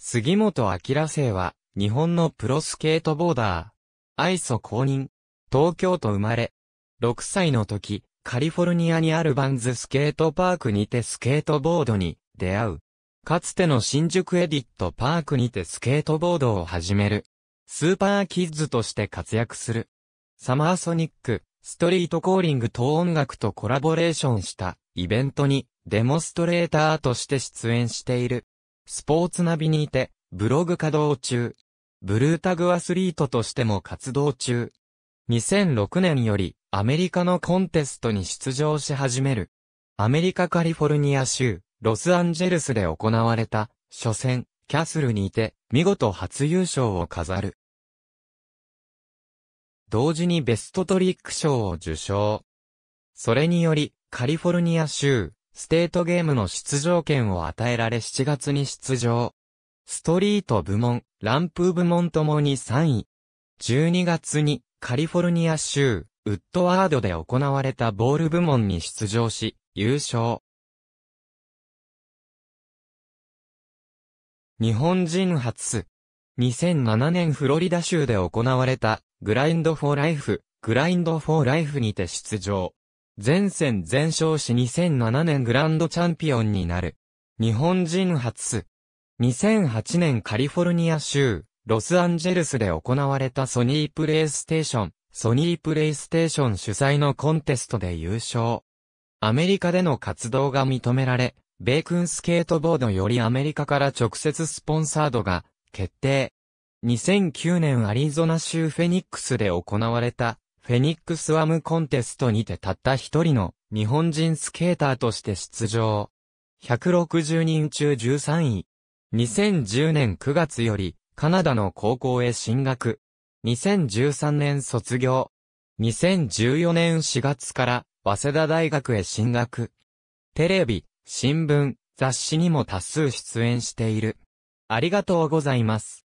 杉本明生は、日本のプロスケートボーダー。愛想公認。東京都生まれ。6歳の時、カリフォルニアにあるバンズスケートパークにてスケートボードに出会う。かつての新宿エディットパークにてスケートボードを始める。スーパーキッズとして活躍する。サマーソニック、ストリートコーリング等音楽とコラボレーションしたイベントにデモストレーターとして出演している。スポーツナビにいて、ブログ稼働中。ブルータグアスリートとしても活動中。2006年より、アメリカのコンテストに出場し始める。アメリカカリフォルニア州、ロスアンジェルスで行われた、初戦、キャスルにいて、見事初優勝を飾る。同時にベストトリック賞を受賞。それにより、カリフォルニア州、ステートゲームの出場権を与えられ7月に出場。ストリート部門、ランプ部門ともに3位。12月にカリフォルニア州、ウッドワードで行われたボール部門に出場し、優勝。日本人初。2007年フロリダ州で行われた、グラインドフォーライフ、グラインドフォーライフにて出場。全戦全勝し2007年グランドチャンピオンになる。日本人初。2008年カリフォルニア州、ロスアンジェルスで行われたソニープレイステーション、ソニープレイステーション主催のコンテストで優勝。アメリカでの活動が認められ、米軍スケートボードよりアメリカから直接スポンサードが決定。2009年アリゾナ州フェニックスで行われたフェニックスワムコンテストにてたった一人の日本人スケーターとして出場。160人中13位。2010年9月よりカナダの高校へ進学。2013年卒業。2014年4月から早稲田大学へ進学。テレビ、新聞、雑誌にも多数出演している。ありがとうございます。